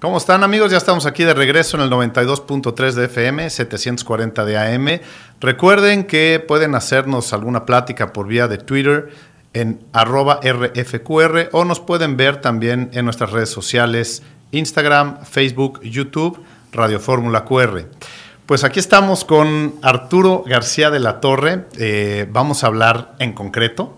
¿Cómo están amigos? Ya estamos aquí de regreso en el 92.3 de FM, 740 de AM. Recuerden que pueden hacernos alguna plática por vía de Twitter en arroba RFQR o nos pueden ver también en nuestras redes sociales Instagram, Facebook, YouTube, Radio Fórmula QR. Pues aquí estamos con Arturo García de la Torre. Eh, vamos a hablar en concreto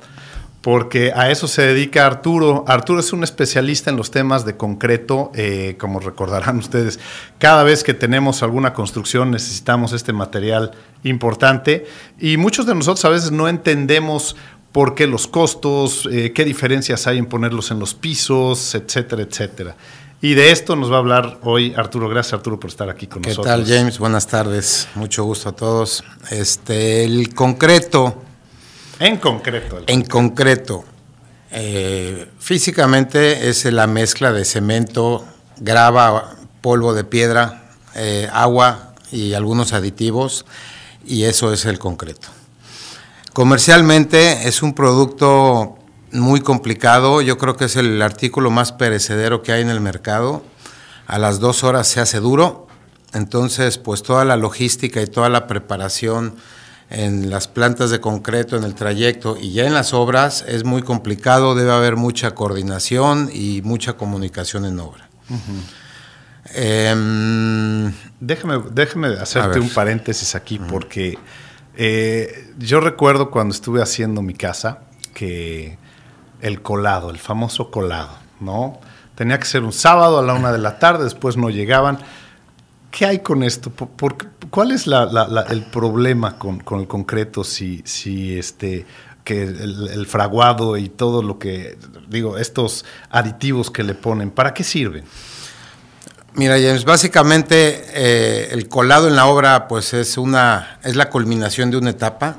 porque a eso se dedica Arturo. Arturo es un especialista en los temas de concreto, eh, como recordarán ustedes. Cada vez que tenemos alguna construcción necesitamos este material importante y muchos de nosotros a veces no entendemos por qué los costos, eh, qué diferencias hay en ponerlos en los pisos, etcétera, etcétera. Y de esto nos va a hablar hoy Arturo. Gracias Arturo por estar aquí con nosotros. ¿Qué tal James? Buenas tardes. Mucho gusto a todos. Este, el concreto en concreto. En concreto. Eh, físicamente es la mezcla de cemento, grava, polvo de piedra, eh, agua y algunos aditivos y eso es el concreto. Comercialmente es un producto muy complicado, yo creo que es el artículo más perecedero que hay en el mercado. A las dos horas se hace duro, entonces pues toda la logística y toda la preparación en las plantas de concreto, en el trayecto y ya en las obras es muy complicado, debe haber mucha coordinación y mucha comunicación en obra. Em, déjame, déjame hacerte un paréntesis aquí porque eh, yo recuerdo cuando estuve haciendo mi casa que el colado, el famoso colado, ¿no? Tenía que ser un sábado a la una de la tarde, después no llegaban. ¿Qué hay con esto? ¿Por, cuál es el problema con, el concreto si, si este, que el, fraguado y todo lo que, digo, estos aditivos que le ponen, ¿para qué sirven? Mira, James, básicamente eh, el colado en la obra pues es, una, es la culminación de una etapa.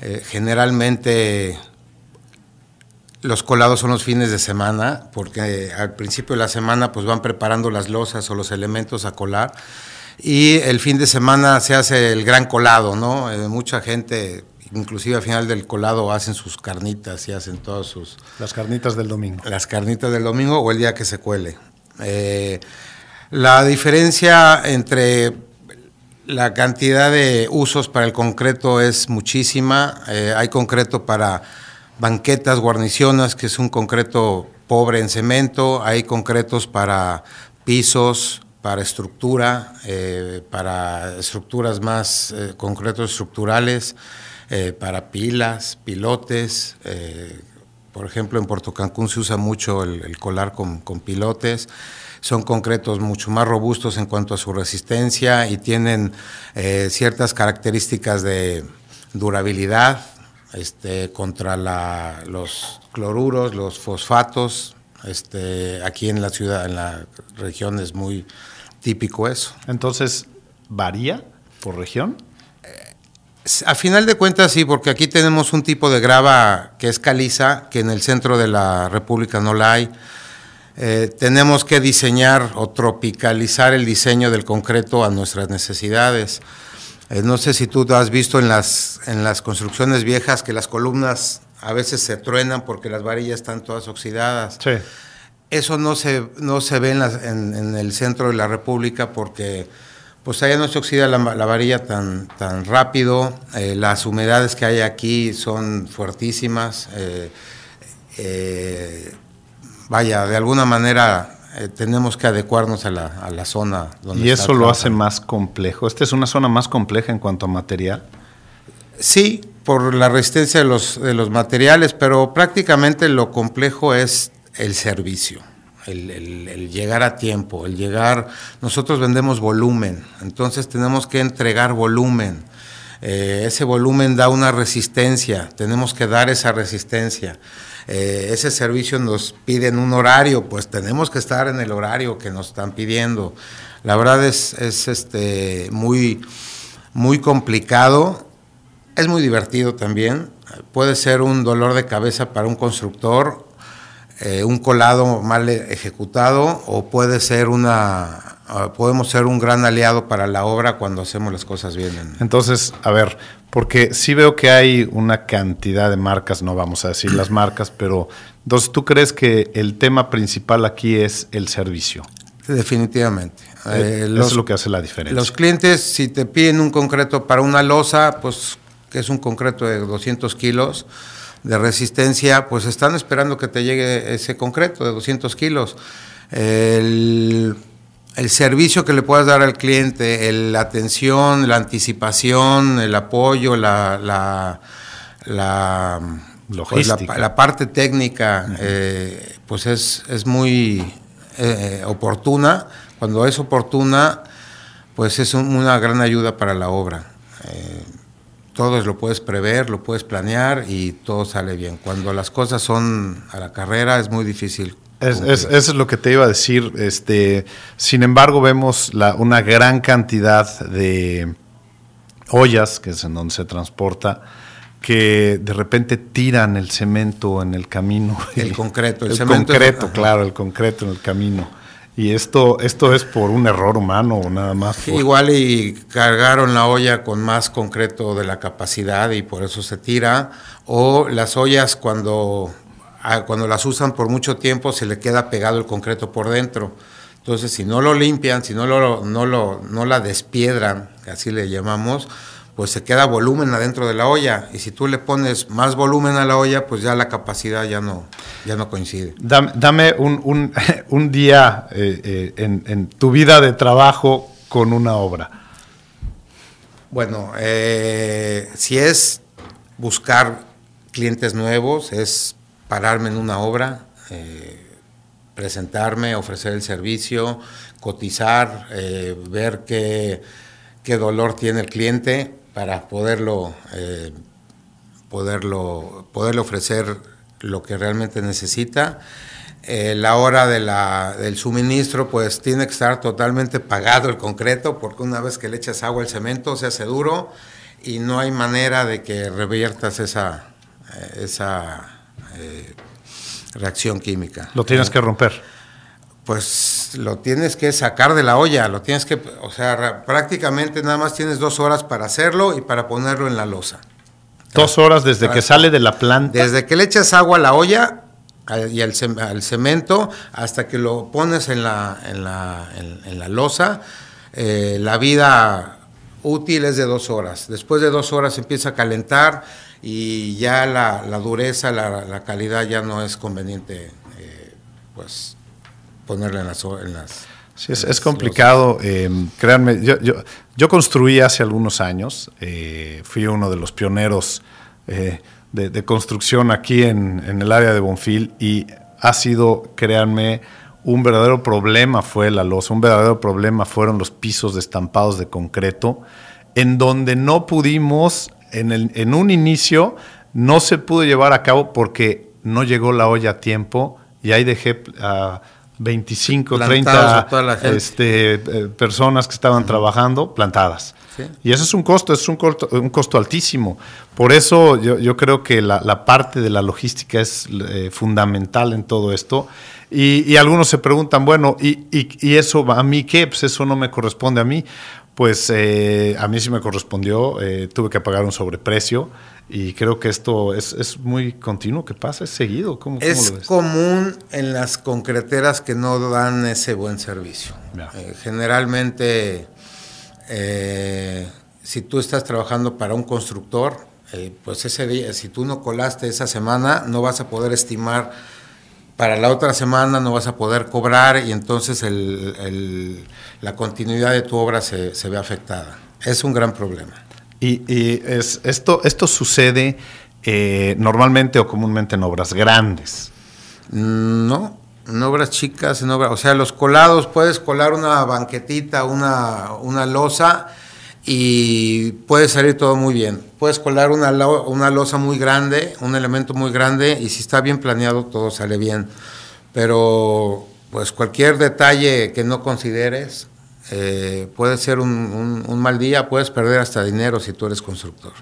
Eh, generalmente los colados son los fines de semana, porque al principio de la semana pues van preparando las losas o los elementos a colar y el fin de semana se hace el gran colado, ¿no? Eh, mucha gente, inclusive al final del colado, hacen sus carnitas y hacen todas sus... Las carnitas del domingo. Las carnitas del domingo o el día que se cuele. Eh, la diferencia entre la cantidad de usos para el concreto es muchísima. Eh, hay concreto para banquetas guarniciones, que es un concreto pobre en cemento, hay concretos para pisos, para estructura, eh, para estructuras más eh, concretos estructurales, eh, para pilas, pilotes. por ejemplo, en Puerto Cancún se usa mucho el, colar con, pilotes son concretos mucho más robustos en cuanto a su resistencia y tienen ciertas características de durabilidad este, contra los cloruros, los fosfatos. Este, aquí en la ciudad, en la región es muy típico eso. Entonces, ¿varía por región? Eh, a final de cuentas sí, porque aquí tenemos un tipo de grava que es caliza, que en el centro de la República no la hay. Eh, tenemos que diseñar o tropicalizar el diseño del concreto a nuestras necesidades. Eh, no sé si tú has visto en las, en las construcciones viejas que las columnas a veces se truenan porque las varillas están todas oxidadas. Sí. Eso no se, no se ve en, el centro de la República porque pues allá no se oxida la, varilla tan, tan rápido, eh, las humedades que hay aquí son fuertísimas, eh, vaya, de alguna manera eh, tenemos que adecuarnos a la, a la zona donde Y eso lo hace más complejo. ¿Esta es una zona más compleja en cuanto a material? Sí, por la resistencia de los, de los materiales, pero prácticamente lo complejo es el servicio. El, llegar a tiempo, el llegar, nosotros vendemos volumen, entonces tenemos que entregar volumen. Eh, ese volumen da una resistencia, tenemos que dar esa resistencia. Eh, ese servicio nos piden un horario, pues tenemos que estar en el horario que nos están pidiendo. La verdad es, este, muy, muy complicado, es muy divertido también, puede ser un dolor de cabeza para un constructor, eh, un colado mal ejecutado o puede ser una Ah, podemos ser un gran aliado para la obra cuando hacemos las cosas bien. Entonces, a ver, porque sí veo que hay una cantidad de marcas, no vamos a decir las marcas, pero entonces tú crees que el tema principal aquí es el servicio. Definitivamente. Eh, eh, eso es lo que hace la diferencia. Los clientes, si te piden un concreto para una losa, pues que es un concreto de 200 kilos de resistencia, pues están esperando que te llegue ese concreto de 200 kilos. El el servicio que le puedas dar al cliente, la atención, la anticipación, el apoyo, la, la, pues, parte técnica, eh, pues es, muy eh, oportuna. Cuando es oportuna, pues es una gran ayuda para la obra. Eh, todo lo puedes prever, lo puedes planear y todo sale bien. Cuando las cosas son a la carrera es muy difícil eso es lo que te iba a decir. Este, sin embargo, vemos una gran cantidad de ollas, que es en donde se transporta, que de repente tiran el cemento en el camino. El concreto, el, el concreto, claro, el concreto en el camino. Y esto, esto es por un error humano o nada más. Igual y cargaron la olla con más concreto de la capacidad y por eso se tira. O las ollas cuando cuando las usan por mucho tiempo se le queda pegado el concreto por dentro. Entonces, si no lo limpian, si no, lo, no, lo, no la despiedran, así le llamamos, pues se queda volumen adentro de la olla. Y si tú le pones más volumen a la olla, pues ya la capacidad ya no, ya no coincide. Dame, un, día eh, eh, en, tu vida de trabajo con una obra. Bueno, eh, si es buscar clientes nuevos, es pararme en una obra, eh, presentarme, ofrecer el servicio, cotizar, eh, ver qué, dolor tiene el cliente para poderlo, eh, poderlo, poderle ofrecer lo que realmente necesita. la hora del suministro, pues tiene que estar totalmente pagado el concreto, porque una vez que le echas agua al cemento se hace duro y no hay manera de que reviertas esa, esa eh, reacción química. Lo tienes que romper. Pues lo tienes que sacar de la olla, lo tienes que, o sea, prácticamente nada más tienes dos horas para hacerlo y para ponerlo en la losa. Dos horas desde que sale de la planta. Desde que le echas agua a la olla y al, cemento hasta que lo pones en la, en la, la losa, eh, la vida útil es de dos horas. Después de dos horas empieza a calentar y ya la, dureza, la, calidad ya no es conveniente eh, pues ponerla en las... En las sí, es, complicado, em, créanme, yo, construí hace algunos años, eh, fui uno de los pioneros eh, de, construcción aquí en, en el área de Bonfil y ha sido, créanme, un verdadero problema fue la losa, un verdadero problema fueron los pisos destampados estampados de concreto, en donde no pudimos, en, el, en un inicio, no se pudo llevar a cabo porque no llegó la olla a tiempo y ahí dejé a 25, 30 personas que estaban trabajando plantadas. Y eso es un costo, es un costo, un costo altísimo. Por eso yo, creo que la, parte de la logística es eh, fundamental en todo esto. Y, algunos se preguntan, bueno, ¿y, eso a mí qué? Pues eso no me corresponde a mí pues eh, a mí sí me correspondió, eh, tuve que pagar un sobreprecio y creo que esto es, muy continuo que pasa, es seguido. ¿Cómo, es común en las concreteras que no dan ese buen servicio. Eh, generalmente, si tú estás trabajando para un constructor, pues ese día, si tú no colaste esa semana, no vas a poder estimar para la otra semana no vas a poder cobrar y entonces la continuidad de tu obra se, ve afectada. Es un gran problema. Y, esto, sucede eh, normalmente o comúnmente en obras grandes. No, en obras chicas, en obras, o sea, los colados, puedes colar una banquetita, una, una losa y puede salir todo muy bien. Puedes colar una, una losa muy grande, un elemento muy grande, y si está bien planeado todo sale bien. Pero pues cualquier detalle que no consideres eh, puede ser un, mal día, puedes perder hasta dinero si tú eres constructor.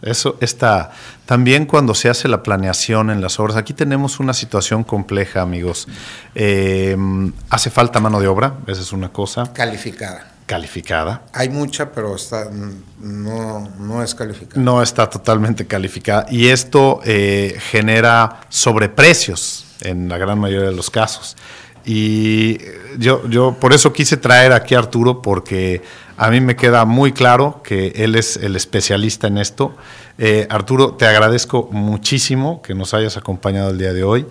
Eso está. También cuando se hace la planeación en las obras, aquí tenemos una situación compleja, amigos. Eh, hace falta mano de obra, esa es una cosa. Calificada calificada. Hay mucha, pero está, mm, no, es calificada. No está totalmente calificada. Y esto eh, genera sobreprecios en la gran mayoría de los casos. Y eh, yo, yo por eso quise traer aquí a Arturo, porque a mí me queda muy claro que él es el especialista en esto. Eh, Arturo, te agradezco muchísimo que nos hayas acompañado el día de hoy.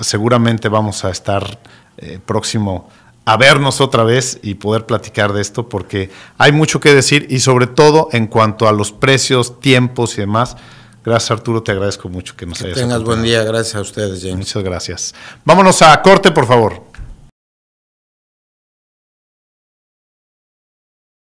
seguramente vamos a estar eh, próximo a vernos otra vez y poder platicar de esto porque hay mucho que decir y sobre todo en cuanto a los precios, tiempos y demás. Gracias Arturo, te agradezco mucho que nos que Tengas buen día, gracias a ustedes, James. Muchas gracias. Vámonos a corte, por favor.